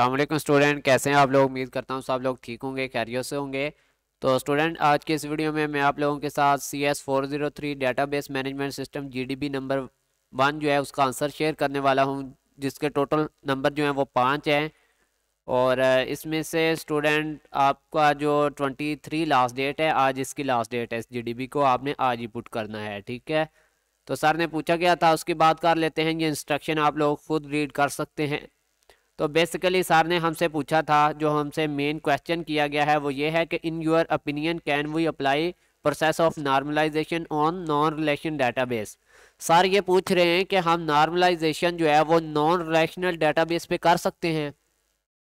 अल्लाम स्टूडेंट कैसे हैं आप लोग उम्मीद करता हूँ सब लोग ठीक होंगे खैरियत से होंगे तो स्टूडेंट आज के इस वीडियो में मैं आप लोगों के साथ C S four zero three data base management system G D B number one जो है उसका आंसर शेयर करने वाला हूँ जिसके टोटल नंबर जो हैं वो पाँच हैं और इसमें से स्टूडेंट आपका जो ट्वेंटी थ्री लास्ट डेट है आज इसकी लास्ट डेट है इस जी डी बी को आपने आज ही पुट करना है ठीक है तो सर ने पूछा गया था उसकी बात कर लेते हैं ये इंस्ट्रक्शन आप लोग खुद रीड कर सकते हैं तो बेसिकली सर ने हमसे पूछा था जो हमसे मेन क्वेश्चन किया गया है वो ये है कि in your opinion can we apply process of normalization on non relation base sir ये पूछ रहे हैं कि हम नॉर्मलाइजेशन जो है वो नॉन रिलेशनल बेस पे कर सकते हैं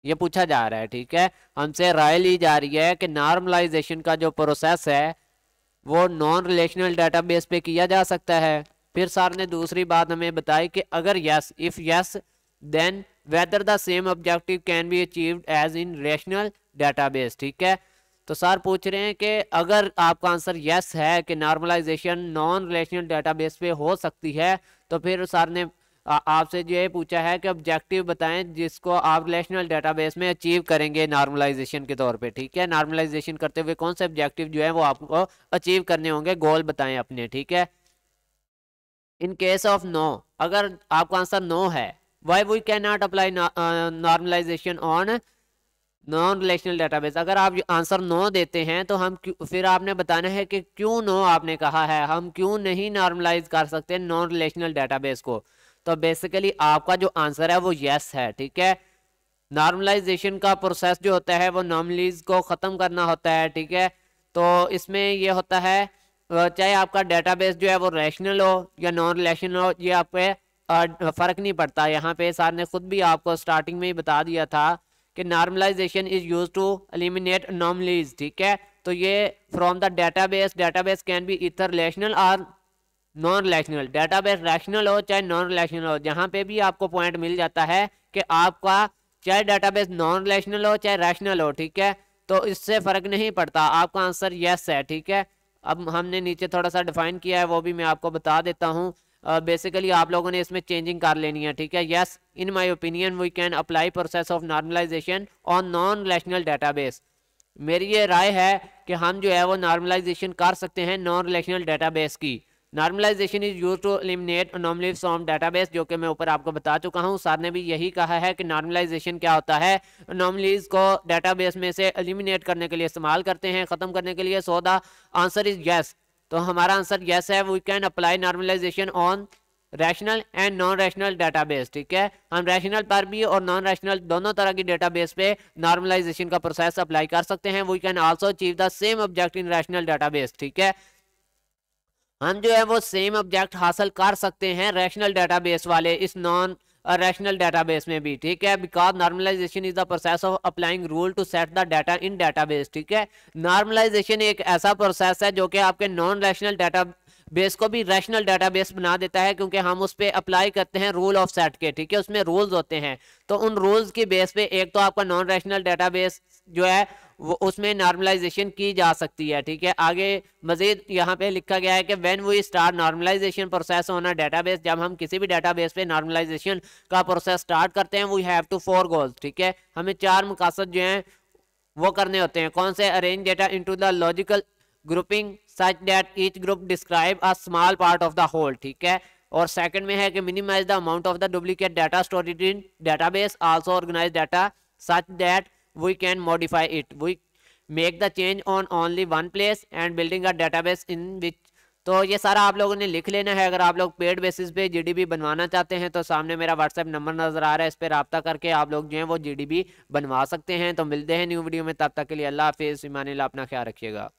ये पूछा जा रहा है ठीक है हमसे राय ली जा रही है कि नॉर्मलाइजेशन का जो प्रोसेस है वो नॉन रिलेशनल बेस पे किया जा सकता है फिर सर ने दूसरी बात हमें बताई कि अगर yes if yes then whether the same objective can be achieved as in rational database ठीक है तो सर पूछ रहे हैं कि अगर आपका आंसर यस है कि नॉर्मलाइजेशन नॉन रिलेशनल डेटाबेस पे हो सकती है तो फिर सर ने आपसे जो ये पूछा है कि ऑब्जेक्टिव बताएं जिसको आप रिलेशनल डेटाबेस में अचीव करेंगे नॉर्मलाइजेशन के तौर पे ठीक है नॉर्मलाइजेशन करते हुए कौन से ऑब्जेक्टिव जो है वो आपको अचीव करने होंगे गोल बताएं अपने ठीक है इन केस ऑफ नो अगर आपका आंसर नो है why we can apply apply normalization on non relational database अगर आप आंसर नो देते हैं तो हम फिर आपने बताना है कि क्यों नो आपने कहा है हम क्यों नहीं नॉर्मलाइज कर सकते नॉन रिलेशनल डेटाबेस को तो बेसिकली आपका जो आंसर है वो यस है ठीक है नॉर्मलाइजेशन का प्रोसेस जो होता है वो नॉर्मलीज को ख़त्म करना होता है ठीक है तो इसमें यह होता है चाहे आपका डेटाबेस जो है वो रैशनल हो या नॉन रिलेशनल हो ये आपके फ़र्क नहीं पड़ता यहाँ पे सर ने ख़ुद भी आपको स्टार्टिंग में ही बता दिया था कि normalization is use to eliminate anomalies ठीक है तो ये from the data base can be either relational और नॉन रिलेशनल बेस रैशनल हो चाहे नॉन रिलेशनल हो जहाँ पे भी आपको पॉइंट मिल जाता है कि आपका चाहे बेस नॉन रिलेशनल हो चाहे रैशनल हो ठीक है तो इससे फ़र्क नहीं पड़ता आपका आंसर येस है ठीक है अब हमने नीचे थोड़ा सा डिफाइन किया है वो भी मैं आपको बता देता हूँ बेसिकली uh, आप लोगों ने इसमें चेंजिंग कर लेनी है ठीक है yes in my opinion we can apply process of normalization on non relational database मेरी ये राय है कि हम जो है वो नॉर्मलाइजेशन कर सकते हैं नॉन रिलेशनल डेटाबेस की normalization is use to eliminate anomalies from database जो कि मैं ऊपर आपको बता चुका हूँ सर ने भी यही कहा है कि नॉर्मलाइजेशन क्या होता है अनोमलीज को डेटाबेस में से एलिमिनेट करने के लिए इस्तेमाल करते हैं ख़त्म करने के लिए so the answer is yes तो हमारा आंसर यस है we can apply normalization on rational and non rational database ठीक है हम रैशनल पर भी और नॉन रैशनल दोनों तरह की डेटाबेस पे नॉर्मलाइजेशन का प्रोसेस अप्लाई कर सकते हैं we can also achieve the same object in rational database ठीक है हम जो है वो सेम ऑब्जेक्ट हासिल कर सकते हैं रैशनल डेटाबेस वाले इस नॉन रैशनल बेस में भी ठीक है because normalization is the process of applying rule to set the data in database ठीक है नॉर्मलाइजेशन एक ऐसा प्रोसेस है जो कि आपके नॉन रैशनल डाटा बेस को भी रैशनल बेस बना देता है क्योंकि हम उस पर अप्लाई करते हैं रूल ऑफ सेट के ठीक है उसमें रूल्स होते हैं तो उन रूल्स की बेस पे एक तो आपका नॉन रैशनल बेस जो है वो उसमें नॉर्मलाइजेशन की जा सकती है ठीक है आगे मजीद यहाँ पे लिखा गया है कि when we start normalization process on a database जब हम किसी भी डेटाबेस पे नॉर्मलाइजेशन का प्रोसेस स्टार्ट करते हैं we have two four goals ठीक है हमें चार मकासद जो हैं वो करने होते हैं कौन से arrange data to the logical grouping such that each group describe a small part of the whole ठीक है और सेकंड में है कि minimize the amount of the duplicate data storage in database also organize data such that can modify it we make the change on on one place and building building a base in which तो ये सारा आप लोगों ने लिख लेना है अगर आप लोग पेड बेसिस पे जीडीबी बनवाना चाहते हैं तो सामने मेरा व्हाट्सएप नंबर नज़र आ रहा है इस पर रबता करके आप लोग जो है वो जीडीबी बनवा सकते हैं तो मिलते हैं न्यू वीडियो में तब तक के लिए अल्लाह हाफिज़ ईमान अपना ख्याल रखिएगा